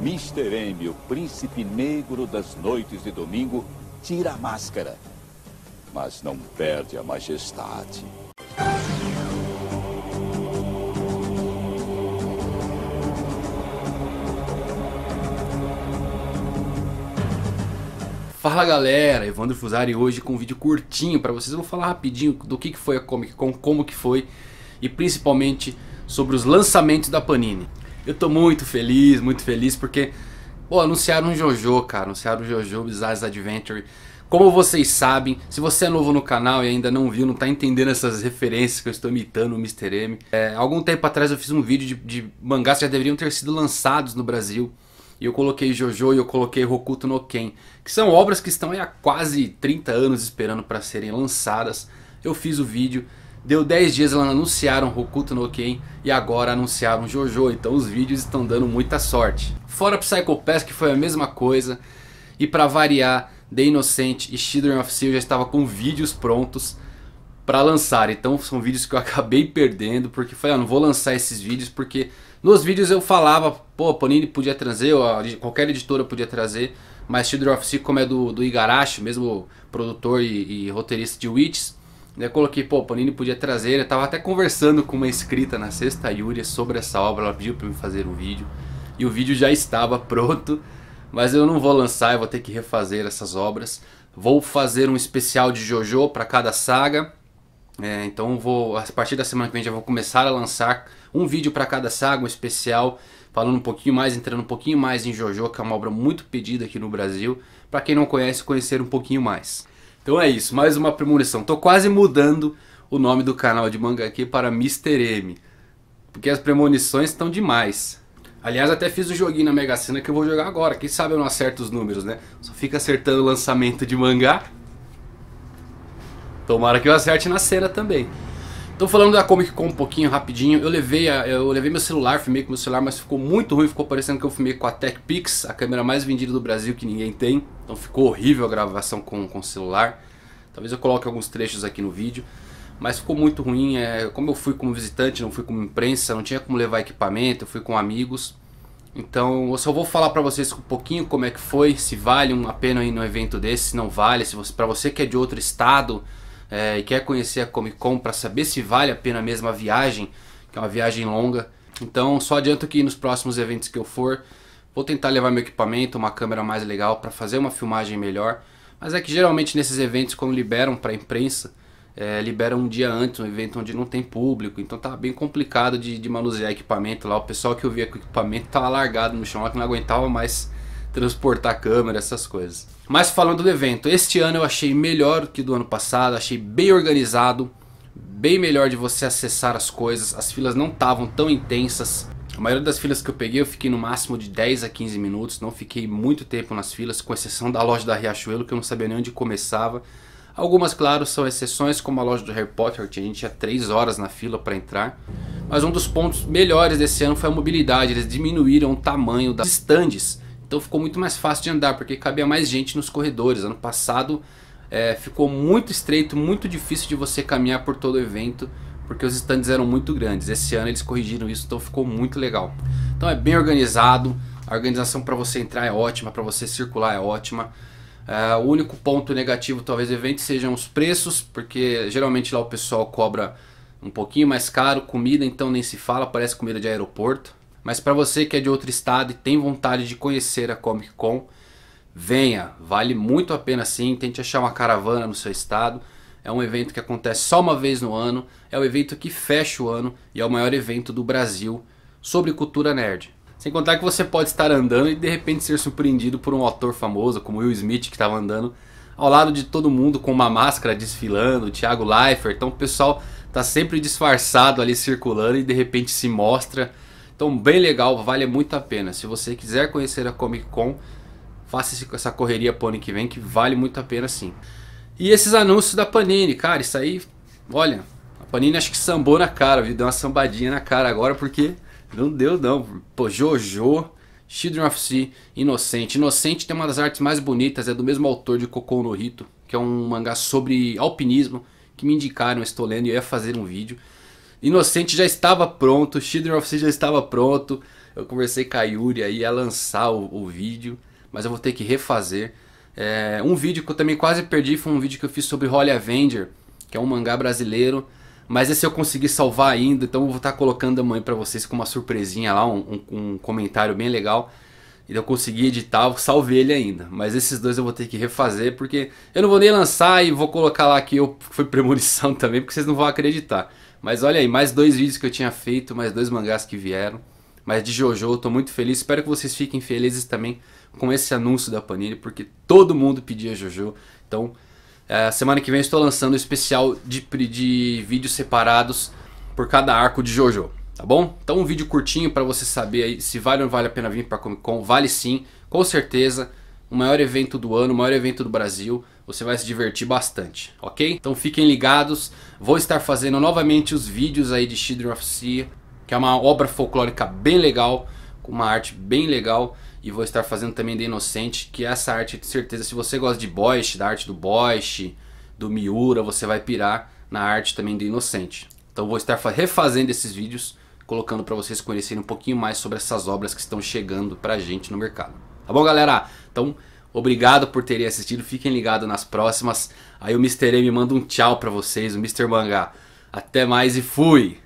Mr. M, o príncipe negro das noites de domingo, tira a máscara, mas não perde a majestade. Fala galera, Evandro Fusari hoje com um vídeo curtinho para vocês. Eu vou falar rapidinho do que foi a Comic Con, como que foi e principalmente sobre os lançamentos da Panini. Eu tô muito feliz, muito feliz, porque, pô, anunciaram um JoJo, cara. Anunciaram o um JoJo Bizarre Adventure. Como vocês sabem, se você é novo no canal e ainda não viu, não tá entendendo essas referências que eu estou imitando o Mr. M. É, algum tempo atrás eu fiz um vídeo de, de mangás que já deveriam ter sido lançados no Brasil. E eu coloquei Jojo e eu coloquei Hokuto no Ken, que são obras que estão há quase 30 anos esperando para serem lançadas. Eu fiz o vídeo, Deu 10 dias elas anunciaram Hokuto no Ken e agora anunciaram Jojo, então os vídeos estão dando muita sorte. Fora Psycho Pass que foi a mesma coisa e para variar, The Innocent e Children of Seal já estava com vídeos prontos para lançar. Então são vídeos que eu acabei perdendo porque falei, ah, não vou lançar esses vídeos porque nos vídeos eu falava, pô, Panini podia trazer, ou qualquer editora podia trazer, mas Children of Seal como é do, do Igarashi, mesmo produtor e, e roteirista de Witches, eu coloquei, pô, Panini podia trazer. Eu né? tava até conversando com uma escrita na sexta Yuri sobre essa obra. Ela pediu para eu fazer um vídeo. E o vídeo já estava pronto. Mas eu não vou lançar, eu vou ter que refazer essas obras. Vou fazer um especial de JoJo para cada saga. É, então vou a partir da semana que vem já vou começar a lançar um vídeo para cada saga, um especial falando um pouquinho mais, entrando um pouquinho mais em JoJo, que é uma obra muito pedida aqui no Brasil. Para quem não conhece, conhecer um pouquinho mais. Então é isso, mais uma premonição. Tô quase mudando o nome do canal de manga aqui para Mr. M. Porque as premonições estão demais. Aliás, até fiz o joguinho na Mega Sena que eu vou jogar agora. Quem sabe eu não acerto os números, né? Só fica acertando o lançamento de mangá. Tomara que eu acerte na cena também. Então falando da Comic Con um pouquinho rapidinho, eu levei, a, eu levei meu celular, filmei com meu celular, mas ficou muito ruim, ficou parecendo que eu filmei com a TechPix, a câmera mais vendida do Brasil que ninguém tem. Então ficou horrível a gravação com o celular. Talvez eu coloque alguns trechos aqui no vídeo, mas ficou muito ruim. É, como eu fui como visitante, não fui como imprensa, não tinha como levar equipamento, eu fui com amigos. Então eu só vou falar para vocês um pouquinho como é que foi, se vale a pena ir num evento desse, se não vale, se você, para você que é de outro estado é, e quer conhecer a Comic Con para saber se vale a pena mesmo a viagem, que é uma viagem longa. Então só adianto que nos próximos eventos que eu for, vou tentar levar meu equipamento, uma câmera mais legal para fazer uma filmagem melhor. Mas é que geralmente nesses eventos, quando liberam para a imprensa, é, liberam um dia antes, um evento onde não tem público, então tá bem complicado de, de manusear equipamento lá. O pessoal que eu via com o equipamento tava tá largado no chão lá que não aguentava mais transportar câmera, essas coisas. Mas falando do evento, este ano eu achei melhor que do ano passado, achei bem organizado, bem melhor de você acessar as coisas, as filas não estavam tão intensas. A maioria das filas que eu peguei eu fiquei no máximo de 10 a 15 minutos, não fiquei muito tempo nas filas, com exceção da loja da Riachuelo que eu não sabia nem onde começava. Algumas, claro, são exceções, como a loja do Harry Potter, que a gente tinha 3 horas na fila para entrar. Mas um dos pontos melhores desse ano foi a mobilidade, eles diminuíram o tamanho das estandes então ficou muito mais fácil de andar, porque cabia mais gente nos corredores. Ano passado é, ficou muito estreito, muito difícil de você caminhar por todo o evento, porque os stands eram muito grandes. Esse ano eles corrigiram isso, então ficou muito legal. Então é bem organizado, a organização para você entrar é ótima, para você circular é ótima. É, o único ponto negativo talvez do evento sejam os preços, porque geralmente lá o pessoal cobra um pouquinho mais caro, comida então nem se fala, parece comida de aeroporto. Mas para você que é de outro estado e tem vontade de conhecer a Comic Con, venha, vale muito a pena sim, tente achar uma caravana no seu estado. É um evento que acontece só uma vez no ano, é o evento que fecha o ano e é o maior evento do Brasil sobre cultura nerd. Sem contar que você pode estar andando e de repente ser surpreendido por um autor famoso como Will Smith que estava andando ao lado de todo mundo com uma máscara desfilando, Thiago Leifert, então o pessoal tá sempre disfarçado ali circulando e de repente se mostra então, bem legal, vale muito a pena. Se você quiser conhecer a Comic Con, faça essa correria pro ano que vem, que vale muito a pena sim. E esses anúncios da Panini, cara, isso aí, olha, a Panini acho que sambou na cara, viu? Deu uma sambadinha na cara agora, porque não deu não. Pô, Jojo, Children of Sea, Inocente. Inocente tem uma das artes mais bonitas, é do mesmo autor de Cocô no Rito, que é um mangá sobre alpinismo, que me indicaram, estou lendo e ia fazer um vídeo. Inocente já estava pronto, Children of Sea já estava pronto. Eu conversei com a Yuri aí a lançar o, o vídeo, mas eu vou ter que refazer. É, um vídeo que eu também quase perdi foi um vídeo que eu fiz sobre Holy Avenger, que é um mangá brasileiro. Mas esse eu consegui salvar ainda, então eu vou estar colocando amanhã para vocês com uma surpresinha lá, um, um, um comentário bem legal. E eu consegui editar, eu salvei ele ainda. Mas esses dois eu vou ter que refazer, porque eu não vou nem lançar e vou colocar lá que eu fui premonição também, porque vocês não vão acreditar. Mas olha aí, mais dois vídeos que eu tinha feito, mais dois mangás que vieram. Mas de Jojo, eu tô muito feliz. Espero que vocês fiquem felizes também com esse anúncio da Panini, porque todo mundo pedia Jojo. Então, é, semana que vem eu estou lançando um especial de, de vídeos separados por cada arco de Jojo, tá bom? Então um vídeo curtinho para você saber aí se vale ou não vale a pena vir para Comic Con. Vale sim, com certeza. O maior evento do ano, o maior evento do Brasil você vai se divertir bastante, ok? Então fiquem ligados, vou estar fazendo novamente os vídeos aí de Children of Sea, que é uma obra folclórica bem legal, com uma arte bem legal, e vou estar fazendo também de Inocente, que é essa arte, de certeza, se você gosta de Bosch, da arte do Bosch, do Miura, você vai pirar na arte também do Inocente. Então vou estar refazendo esses vídeos, colocando para vocês conhecerem um pouquinho mais sobre essas obras que estão chegando pra gente no mercado. Tá bom, galera? Então Obrigado por terem assistido. Fiquem ligados nas próximas. Aí o Mr. M manda um tchau para vocês, o Mr. Mangá. Até mais e fui!